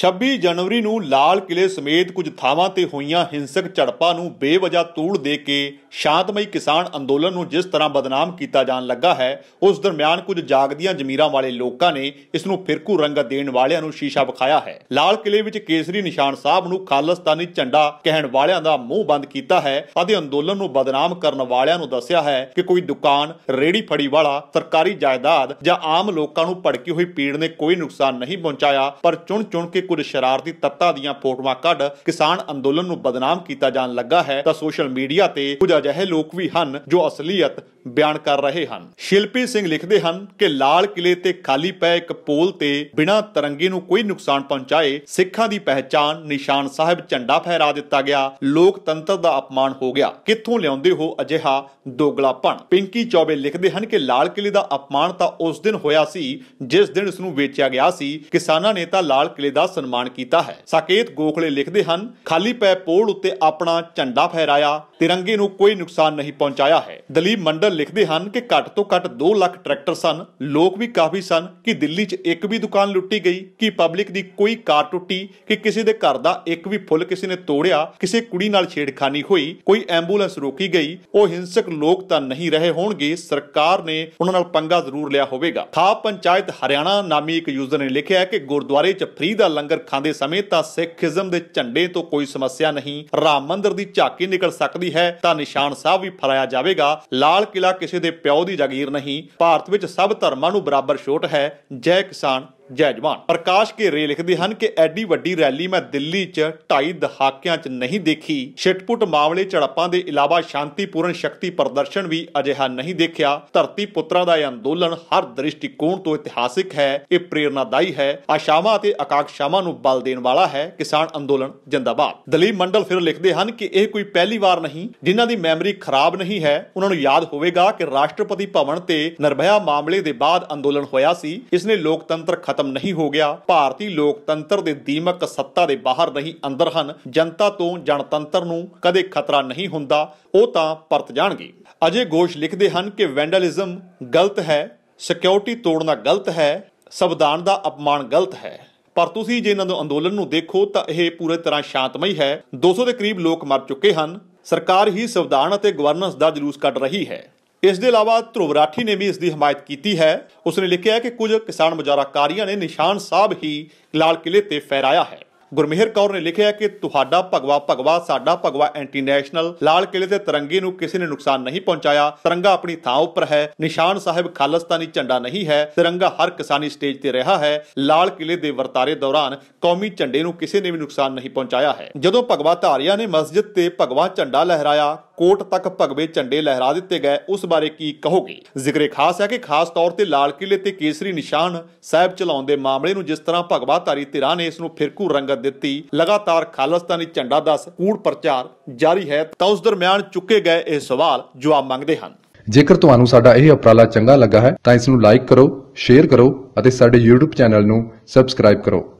26 ਜਨਵਰੀ ਨੂੰ ਲਾਲ ਕਿਲੇ ਸਮੇਤ ਕੁਝ ਥਾਵਾਂ ਤੇ ਹੋਈਆਂ ਹਿੰਸਕ ਝੜਪਾਂ ਨੂੰ ਬੇਵਜ੍ਹਾ ਤੂੜ ਦੇ ਕੇ ਸ਼ਾਂਤਮਈ ਕਿਸਾਨ ਅੰਦੋਲਨ ਨੂੰ ਜਿਸ ਤਰ੍ਹਾਂ ਬਦਨਾਮ ਕੀਤਾ ਜਾਣ ਲੱਗਾ ਹੈ ਉਸ ਦਰਮਿਆਨ ਕੁਝ ਜਾਗਦੀਆਂ ਜ਼ਮੀਰਾਂ ਵਾਲੇ ਲੋਕਾਂ ਨੇ ਇਸ ਨੂੰ ਫਿਰਕੂ ਰੰਗਤ ਦੇਣ ਵਾਲਿਆਂ ਨੂੰ ਸ਼ੀਸ਼ਾ ਵਿਖਾਇਆ ਹੈ ਲਾਲ ਕਿਲੇ ਵਿੱਚ ਕੇਸਰੀ ਨਿਸ਼ਾਨ ਸਾਹਿਬ ਨੂੰ ਖਾਲਸਤਾਨੀ ਝੰਡਾ ਕਹਿਣ ਵਾਲਿਆਂ ਦਾ ਮੂੰਹ ਬੰਦ ਕੀਤਾ ਹੈ ਅਤੇ ਅੰਦੋਲਨ ਨੂੰ ਬਦਨਾਮ ਕਰਨ ਵਾਲਿਆਂ ਨੂੰ ਦੱਸਿਆ ਹੈ ਕਿ ਕੋਈ ਦੁਕਾਨ ਰੇੜੀ ਫੜੀ ਵਾਲਾ ਸਰਕਾਰੀ ਜਾਇਦਾਦ ਜਾਂ ਆਮ ਲੋਕਾਂ ਨੂੰ ਭੜਕੀ ਹੋਈ ਪੀੜ ਨੇ ਕੋਈ ਨੁਕਸਾਨ ਨਹੀਂ ਪਹੁੰਚਾਇਆ ਪਰ ਚੁਣ ਚੁਣ ਕੇ ਕੁਝ ਸ਼ਰਾਰਤੀ ਤੱਤਾਂ ਦੀਆਂ ਫੋਟੋਆਂ ਕੱਢ ਕਿਸਾਨ ਅੰਦੋਲਨ ਨੂੰ ਬਦਨਾਮ ਕੀਤਾ ਜਾਣ ਲੱਗਾ ਹੈ ਤਾਂ ਸੋਸ਼ਲ ਮੀਡੀਆ ਤੇ ਕੁਝ ਅਜਿਹੇ ਲੋਕ ਵੀ ਹਨ ਜੋ ਅਸਲੀਅਤ ਬਿਆਨ ਕਰ ਰਹੇ ਹਨ ਸ਼ਿਲਪੀ ਸਿੰਘ ਲਿਖਦੇ ਹਨ ਕਿ ਲਾਲ ਕਿਲੇ ਤੇ ਖਾਲੀ ਪੈ ਇੱਕ ਪੋਲ ਤੇ ਬਿਨਾਂ ਤਰੰਗੇ ਨੂੰ ਕੋਈ ਨੁਕਸਾਨ ਪਹੁੰਚਾਏ ਸਿੱਖਾਂ ਦੀ ਪਹਿਚਾਨ ਨਿਸ਼ਾਨ ਸਾਹਿਬ ਝੰਡਾ ਫਹਿਰਾ ਦਿੱਤਾ ਗਿਆ ਲੋਕਤੰਤਰ ਦਾ ਅਪਮਾਨ ਹੋ ਗਿਆ ਕਿੱਥੋਂ ਲਿਆਉਂਦੇ ਹੋ ਅਜਿਹਾ ਦੋਗਲਾਪਣ ਪਿੰਕੀ ਚੌਬੇ ਲਿਖਦੇ ਹਨ ਕਿ ਲਾਲ ਕਿਲੇ ਦਾ ਅਪਮਾਨ ਤਾਂ ਉਸ ਦਿਨ ਹੋਇਆ ਸੀ ਜਿਸ ਦਿਨ ਇਸ ਨੂੰ ਵੇਚਿਆ ਗਿਆ ਸੀ ਕਿਸਾਨਾਂ ਨੇ ਤਾਂ ਲਾਲ ਕਿਲੇ ਦਾ ਸਨਮਾਨ ਕੀਤਾ ਹੈ ਸਾਕੇਤ ਗੋਖਲੇ ਲਿਖਦੇ ਹਨ ਖਾਲੀ ਪੈ ਪੋਲ ਉੱਤੇ ਆਪਣਾ ਝੰਡਾ ਫਹਿਰਾਇਆ ਤਿਰੰਗੇ ਨੂੰ ਕੋਈ ਨੁਕਸਾਨ ਨਹੀਂ ਪਹੁੰਚਾਇਆ ਹੈ ਦਲੀਪ ਮੰਡਲ ਲਿਖਦੇ ਹਨ ਕਿ ਘੱਟ ਤੋਂ ਘੱਟ 2 ਲੱਖ ਟਰੈਕਟਰ ਸਨ ਲੋਕ ਵੀ ਕਾਫੀ ਸਨ ਕਿ ਦਿੱਲੀ 'ਚ ਇੱਕ ਵੀ ਦੁਕਾਨ ਲੁੱਟੀ ਗਈ ਕਿ ਪਬਲਿਕ ਦੀ ਕੋਈ ਕਾਰ ਟੁੱਟੀ ਕਿ ਕਿਸੇ ਦੇ ਘਰ ਦਾ ਇੱਕ ਵੀ ਫੁੱਲ ਕਿਸੇ ਨੇ ਤੋੜਿਆ ਕਿਸੇ ਕੁੜੀ ਨਾਲ ਛੇੜਖਾਨੀ ਹੋਈ ਕੋਈ ਐਂਬੂਲੈਂਸ ਰੋਕੀ ਗਈ ਉਹ ਹਿੰਸਕ ਲੋਕ ਤਾਂ ਨਹੀਂ ਰਹੇ ਹੋਣਗੇ ਸਰਕਾਰ ਨੇ ਉਹਨਾਂ ਨਾਲ ਪੰਗਾ ਜ਼ਰੂਰ ਲਿਆ ਹੋਵੇਗਾ ਥਾਪ ਪੰਚਾਇਤ ਹਰਿਆਣਾ ਨਾਮੀ ਇੱਕ ਯੂਜ਼ਰ ਨੇ ਲਿਖਿਆ ਹੈ ਕਿ ਗੁਰਦੁਆਰੇ 'ਚ ਫ੍ਰੀ ਦਾ ਲੰਗਰ ਖਾਂਦੇ ਸਮੇਂ ਤਾਂ ਸਿੱਖੀਜ਼ਮ ਦੇ ਝੰਡੇ ਤੋਂ ਕੋਈ ਸਮੱਸਿਆ ਨਹੀਂ ਰਾਮ ਮੰਦਿਰ ਦੀ ਝਾਕੀ ਨਿਕਲ ਸਕਦੀ ਹੈ ਤਾਂ ਨਿਸ਼ਾਨ ਸਾਹਿਬ ਵੀ ਫਰਾਇਆ ਜਾਵੇਗਾ ਲਾਲ ਕਿਲਾ ਕਿਸੇ ਦੇ ਪਿਓ ਦੀ ਜਾਗੀਰ ਨਹੀਂ ਭਾਰਤ ਵਿੱਚ ਸਭ ਧਰਮਾਂ ਨੂੰ ਬਰਾਬਰ ਛੋਟ ਹੈ ਜੈ ਕਿਸਾਨ ਜੈ ਜਵਾਨ ਪ੍ਰਕਾਸ਼ ਕੇ ਰੇ ਲਿਖਦੇ ਹਨ ਕਿ ਐਡੀ ਵੱਡੀ ਰੈਲੀ ਮੈਂ ਦਿੱਲੀ 'ਚ ਢਾਈ ਦਹਾਕਿਆਂ 'ਚ ਨਹੀਂ ਦੇਖੀ ਛਿਟਪੁਟ ਮਾਮਲੇ ਝੜਪਾਂ ਦੇ ਇਲਾਵਾ ਸ਼ਾਂਤੀਪੂਰਨ ਸ਼ਕਤੀ ਪ੍ਰਦਰਸ਼ਨ ਵੀ ਅਜਿਹਾ ਨਹੀਂ ਦੇਖਿਆ ਧਰਤੀ ਪੁੱਤਰਾਂ ਦਾ ਇਹ ਅੰਦੋਲਨ ਹਰ ਦ੍ਰਿਸ਼ਟੀਕੋਣ ਤੋਂ ਇਤਿਹਾਸਿਕ ਹੈ ਇਹ ਪ੍ਰੇਰਣਾਦਾਈ ਹੈ ਆਸ਼ਾਵਾਂ ਅਤੇ ਆਕਾਂਖਸ਼ਾਵਾਂ ਨੂੰ ਬਲ ਦੇਣ ਵਾਲਾ ਹੈ ਕਿਸਾਨ ਅੰਦੋਲਨ ਜਿੰਦਾਬਾਦ ਦਲੀਪ ਮੰਡਲ ਫਿਰ ਲਿਖਦੇ ਹਨ ਕਿ ਇਹ ਕੋਈ ਪਹਿਲੀ ਵਾਰ ਨਹੀਂ ਜਿਨ੍ਹਾਂ ਦੀ ਮੈਮਰੀ ਖਰਾਬ ਨਹੀਂ ਹੈ ਉਹਨਾਂ ਨੂੰ ਯਾਦ ਹੋਵੇਗਾ ਕਿ ਰਾਸ਼ਟਰਪਤੀ ਭਵਨ ਤੇ ਨਰਭਿਆ ਮਾਮਲੇ ਦੇ ਬਾਅਦ ਅੰਦੋਲਨ ਹੋਇਆ ਸੀ ਇਸ ਨੇ ਲੋਕਤੰਤਰ ਖਤਮ ਨਹੀਂ ਹੋ ਗਿਆ ਭਾਰਤੀ ਲੋਕਤੰਤਰ ਦੇ ਦੀਮਕ ਸੱਤਾ ਦੇ ਬਾਹਰ ਨਹੀਂ ਅੰਦਰ ਹਨ ਜਨਤਾ ਤੋਂ ਜਨਤੰਤਰ ਨੂੰ ਕਦੇ ਖਤਰਾ ਨਹੀਂ ਹੁੰਦਾ ਉਹ ਤਾਂ ਪਰਤ ਜਾਣਗੇ ਅਜੇ ਗੋਸ਼ ਲਿਖਦੇ ਹਨ ਕਿ ਵੈਂਡਲਿਜ਼ਮ ਗਲਤ ਹੈ ਸਿਕਿਉਰਿਟੀ ਤੋੜਨਾ ਗਲਤ ਹੈ ਸੰਵਿਧਾਨ ਦਾ ਅਪਮਾਨ ਗਲਤ ਹੈ ਪਰ ਤੁਸੀਂ ਜੇ ਇਹਨਾਂ ਦੇ ਅੰਦੋਲਨ ਨੂੰ ਦੇਖੋ ਤਾਂ ਇਹ ਪੂਰੇ ਤਰ੍ਹਾਂ ਸ਼ਾਂਤਮਈ ਹੈ 200 ਦੇ ਕਰੀਬ ਲੋਕ ਮਰ ਚੁੱਕੇ ਹਨ ਸਰਕਾਰ ਹੀ ਸੰਵਿਧਾਨ ਅਤੇ ਗਵਰਨੈਂਸ ਦਾ ਜਲੂਸ ਕੱਢ ਰਹੀ ਹੈ ਇਸ ਦੇ ਇਲਾਵਾ ਧਰੁਵ ਰਾਠੀ ਨੇ ਵੀ ਇਸ ਦੀ ਹਮਾਇਤ ਕੀਤੀ ਹੈ ਉਸਨੇ ਲਿਖਿਆ ਹੈ ਕਿ ਕੁਝ ਕਿਸਾਨ ਮੁਜ਼ਾਰਾਕਾਰੀਆਂ ਨੇ ਨਿਸ਼ਾਨ ਸਾਹਿਬ ਹੀ ਲਾਲ ਕਿਲੇ ਤੇ ਫਹਿਰਾਇਆ ਹੈ ਗੁਰਮੇਹਰ ਕੌਰ ਨੇ ਲਿਖਿਆ ਕਿ ਤੁਹਾਡਾ ਭਗਵਾ ਭਗਵਾ ਸਾਡਾ ਭਗਵਾ ਐਂਟੀ ਨੈਸ਼ਨਲ ਲਾਲ ਕਿਲੇ ਦੇ ਤਿਰੰਗੇ ਨੂੰ ਕਿਸੇ ਨੇ ਨੁਕਸਾਨ ਨਹੀਂ ਪਹੁੰਚਾਇਆ ਤਿਰੰਗਾ ਆਪਣੀ ਥਾਂ ਉੱਪਰ ਹੈ ਨਿਸ਼ਾਨ ਸਾਹਿਬ ਖਾਲਸਤਾਨੀ ਝੰਡਾ ਨਹੀਂ ਹੈ ਤਿਰੰਗਾ ਹਰ ਕਿਸਾਨੀ ਸਟੇਜ ਤੇ ਰਿਹਾ ਹੈ ਲਾਲ ਕਿਲੇ ਦੇ ਵਰਤਾਰੇ ਦੌਰਾਨ ਕੌਮੀ ਝੰਡੇ ਨੂੰ ਕਿਸੇ ਨੇ ਵੀ ਨੁਕਸਾਨ ਨਹੀਂ ਪਹੁੰਚਾਇਆ ਹੈ ਜਦੋਂ ਭਗਵਾ ਧਾਰਿਆ ਨੇ ਮਸਜਿਦ ਤੇ ਭਗਵਾ ਝੰਡਾ ਲਹਿਰਾਇਆ ਕੋਟ ਤੱਕ ਭਗਵੇ ਝੰਡੇ ਲਹਿਰਾ ਦਿੱਤੇ ਗਏ ਉਸ ਬਾਰੇ ਕੀ ਕਹੋਗੇ ਜ਼ਿਕਰੇ ਖਾਸ ਹੈ ਕਿ ਖਾਸ ਤੌਰ ਤੇ ਲਾਲ ਕਿਲੇ ਤੇ ਕੇਸਰੀ ਨਿਸ਼ਾਨ ਸਾਹਿਬ ਚਲਾਉਣ ਦੇ ਮਾਮਲੇ ਨੂੰ ਜਿਸ ਤਰ੍ਹਾਂ ਭਗਵਾ ਧਾਰੀ ਧਿਰਾਂ ਨੇ ਇਸ ਨੂੰ ਫਿਰਕੂ ਰੰਗ ਦਿੱਤੀ ਲਗਾਤਾਰ ਖਾਲਸਤਾਨੀ ਝੰਡਾ ਦਾ ਸਕੂੜ ਪ੍ਰਚਾਰ ਜਾਰੀ ਹੈ ਤਾਂ ਉਸ ਦਰਮਿਆਨ ਚੁੱਕੇ ਗਏ ਇਹ ਸਵਾਲ ਜਵਾਬ ਮੰਗਦੇ ਹਨ ਜੇਕਰ ਤੁਹਾਨੂੰ ਸਾਡਾ ਇਹ ਉਪਰਾਲਾ ਚੰਗਾ ਲੱਗਾ ਹੈ ਤਾਂ ਇਸ ਨੂੰ ਲਾਈਕ ਕਰੋ ਸ਼ੇਅਰ ਕਰੋ ਅਤੇ ਸਾਡੇ YouTube ਚੈਨਲ ਨੂੰ ਸਬਸਕ੍ਰਾਈਬ ਕਰੋ